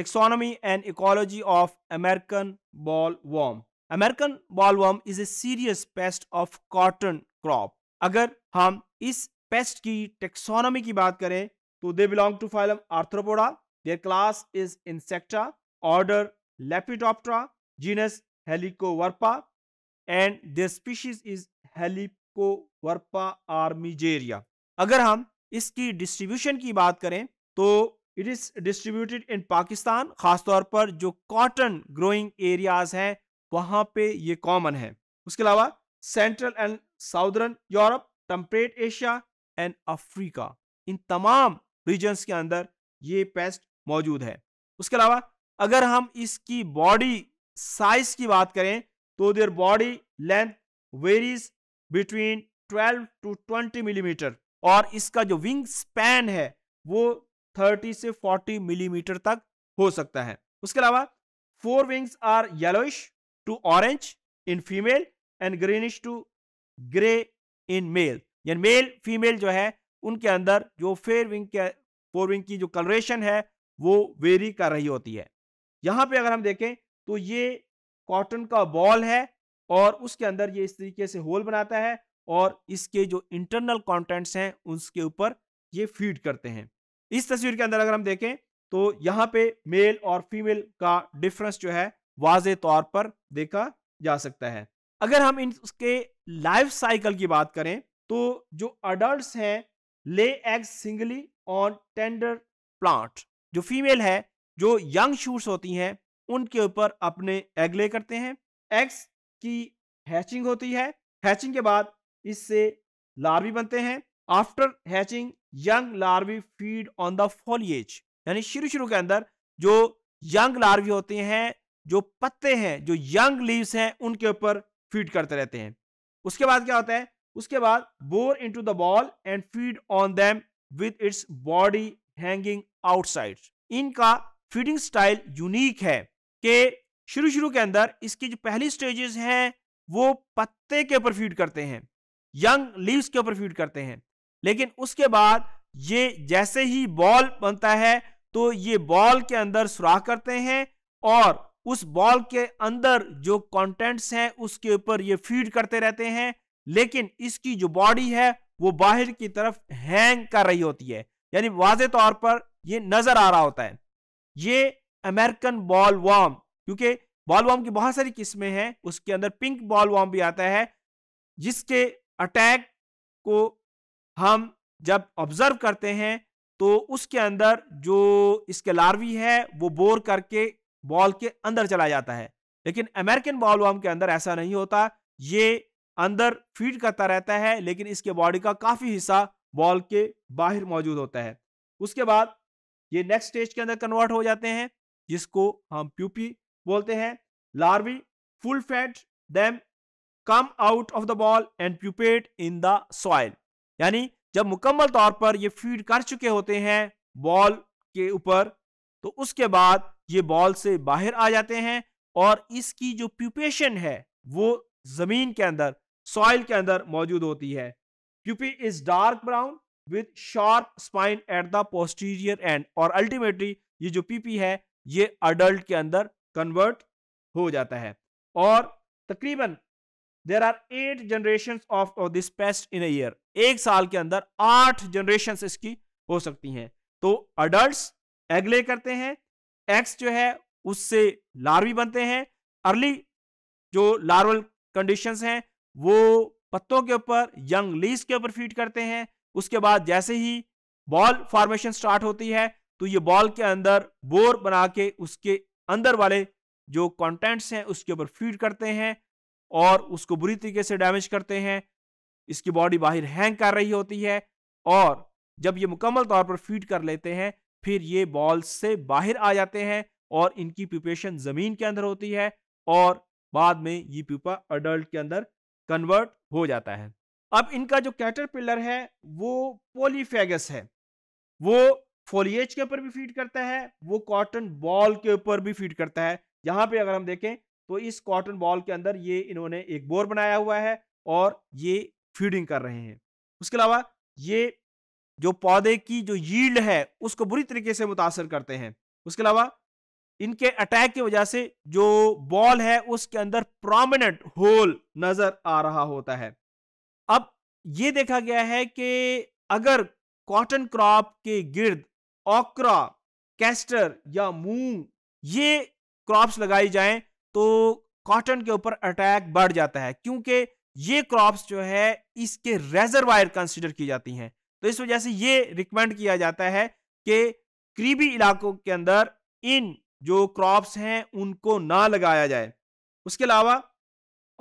taxonomy and ecology of American ballworm. American ballworm is a serious pest of cotton crop. अगर हम इस paste की taxonomy की बात करें तो they belong to phylum Arthropoda their class is Insecta order Lepidoptera genus Helicoverpa and their species is Helicoverpa armigera अगर हम इसकी डिस्ट्रीब्यूशन की बात करें तो it is distributed in Pakistan खासतौर पर जो कॉटन ग्रोइंग एरियाज हैं वहां पे ये कॉमन है उसके अलावा central and southern Europe temperate Asia and Africa इन तमाम रीजन्स के अंदर ये पेस्ट मौजूद है उसके अलावा अगर हम इसकी बॉडी साइज की बात करें तो their body length varies between 12 to 20 millimetre और इसका जो विंग स्पैन है वो 30 से 40 मिलीमीटर mm तक हो सकता है उसके अलावा fore wings are yellowish to orange in female and greenish to grey in male यानी मेल फीमेल जो है उनके अंदर जो फेयर विंग के फोर विंग की जो कलरेशन है वो वेरी कर रही होती है यहां पे अगर हम देखें तो ये कॉटन का बॉल है और उसके अंदर ये इस तरीके से होल बनाता है और इसके जो इंटरनल कंटेंट्स हैं उसके ऊपर ये फीड करते हैं इस तस्वीर के अंदर अगर हम देखें तो यहाँ पे मेल और फीमेल का डिफरेंस जो है वाज तौर पर देखा जा सकता है अगर हम इन उसके लाइफ साइकिल की बात करें तो जो अडल्ट हैं lay egg singly on tender plant जो फीमेल है जो यंग शूट्स होती हैं उनके ऊपर अपने एग ले करते हैं एग्स की हैचिंग होती है हैचिंग के बाद इससे लार्वी बनते हैं after hatching young larvae feed on the foliage यानी शुरू शुरू के अंदर जो यंग लार्वी होते हैं जो पत्ते हैं जो यंग लीव्स हैं उनके ऊपर फीड करते रहते हैं उसके बाद क्या होता है उसके बाद bore into the boll and feed on them with its body hanging outside इनका फीडिंग स्टाइल यूनिक है कि शुरू शुरू के अंदर इसकी जो पहली स्टेजेस हैं वो पत्ते के ऊपर फीड करते हैं यंग लीव्स के ऊपर फीड करते हैं लेकिन उसके बाद ये जैसे ही बॉल बनता है तो ये बॉल के अंदर सुराख करते हैं और उस बॉल के अंदर जो कंटेंट्स हैं उसके ऊपर ये फीड करते रहते हैं लेकिन इसकी जो बॉडी है वो बाहर की तरफ हैंग कर रही होती है यानी वाज तौर पर ये नजर आ रहा होता है ये अमेरिकन बॉल वॉम क्योंकि बॉल वॉम की बहुत सारी किस्में हैं उसके अंदर पिंक बॉल वॉम भी आता है जिसके अटैक को हम जब ऑब्जर्व करते हैं तो उसके अंदर जो इसके लार्वी है वो बोर करके बॉल के अंदर चला जाता है लेकिन अमेरिकन बॉल वर्म के अंदर ऐसा नहीं होता ये अंदर फीड करता रहता है लेकिन इसके बॉडी का काफ़ी हिस्सा बॉल के बाहर मौजूद होता है उसके बाद ये नेक्स्ट स्टेज के अंदर कन्वर्ट हो जाते हैं जिसको हम प्यूपी बोलते हैं larvae full fed them come out of the boll and pupate in the soil यानी जब मुकम्मल तौर पर ये फीड कर चुके होते हैं बॉल के ऊपर तो उसके बाद ये बॉल से बाहर आ जाते हैं और इसकी जो प्यूपेशन है वो ज़मीन के अंदर सॉइल के अंदर मौजूद होती है pupae is dark brown with sharp spine at the posterior end और अल्टीमेटली ये जो पीपी है ये अडल्ट के अंदर कन्वर्ट हो जाता है और तकरीबन there are eight generation of this pest in year एक साल के अंदर आठ जनरेशन इसकी हो सकती हैं तो अडल्ट एगले करते हैं एक्स जो है उससे लार्वी बनते हैं अर्ली जो लार्वल कंडीशन हैं वो पत्तों के ऊपर यंग लीज के ऊपर फीड करते हैं उसके बाद जैसे ही बॉल फॉर्मेशन स्टार्ट होती है तो ये बॉल के अंदर बोर बना के उसके अंदर वाले जो कंटेंट्स हैं उसके ऊपर फीड करते हैं और उसको बुरी तरीके से डैमेज करते हैं इसकी बॉडी बाहर हैंग कर रही होती है और जब ये मुकम्मल तौर पर फीड कर लेते हैं फिर ये बॉल से बाहर आ जाते हैं और इनकी प्यूपेशन ज़मीन के अंदर होती है और बाद में ये प्यूपा अडल्ट के अंदर कन्वर्ट हो जाता है अब इनका जो कैटरपिलर है वो पोलीफेगस है वो फोलिएज के ऊपर भी फीड करता है वो कॉटन बॉल के ऊपर भी फीड करता है यहाँ पे अगर हम देखें तो इस कॉटन बॉल के अंदर ये इन्होंने एक बोर बनाया हुआ है और ये फीडिंग कर रहे हैं उसके अलावा ये जो पौधे की जो यील्ड है उसको बुरी तरीके से मुतासर करते हैं उसके अलावा इनके अटैक की वजह से जो बॉल है उसके अंदर प्रोमिनेंट होल नजर आ रहा होता है अब ये देखा गया है कि अगर कॉटन क्रॉप के गिर्द ओकरा कैस्टर या मूंग ये क्रॉप्स लगाई जाएं तो कॉटन के ऊपर अटैक बढ़ जाता है क्योंकि ये क्रॉप्स जो है इसके रेजरवायर कंसिडर की जाती हैं तो इस वजह से ये रिकमेंड किया जाता है कि करीबी इलाकों के अंदर इन जो क्रॉप्स हैं उनको ना लगाया जाए उसके अलावा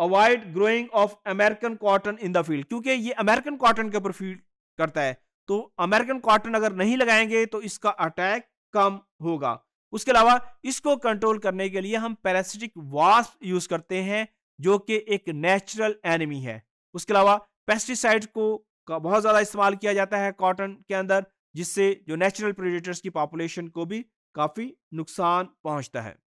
avoid growing of American cotton in the field क्योंकि ये अमेरिकन कॉटन के ऊपर फील्ड करता है तो अमेरिकन कॉटन अगर नहीं लगाएंगे तो इसका अटैक कम होगा उसके अलावा इसको कंट्रोल करने के लिए हम पैरासिटिक वास्प यूज करते हैं जो कि एक नेचुरल एनिमी है उसके अलावा पेस्टिसाइड को का बहुत ज़्यादा इस्तेमाल किया जाता है कॉटन के अंदर जिससे जो नेचुरल प्रेडेटर्स की पॉपुलेशन को भी काफ़ी नुकसान पहुंचता है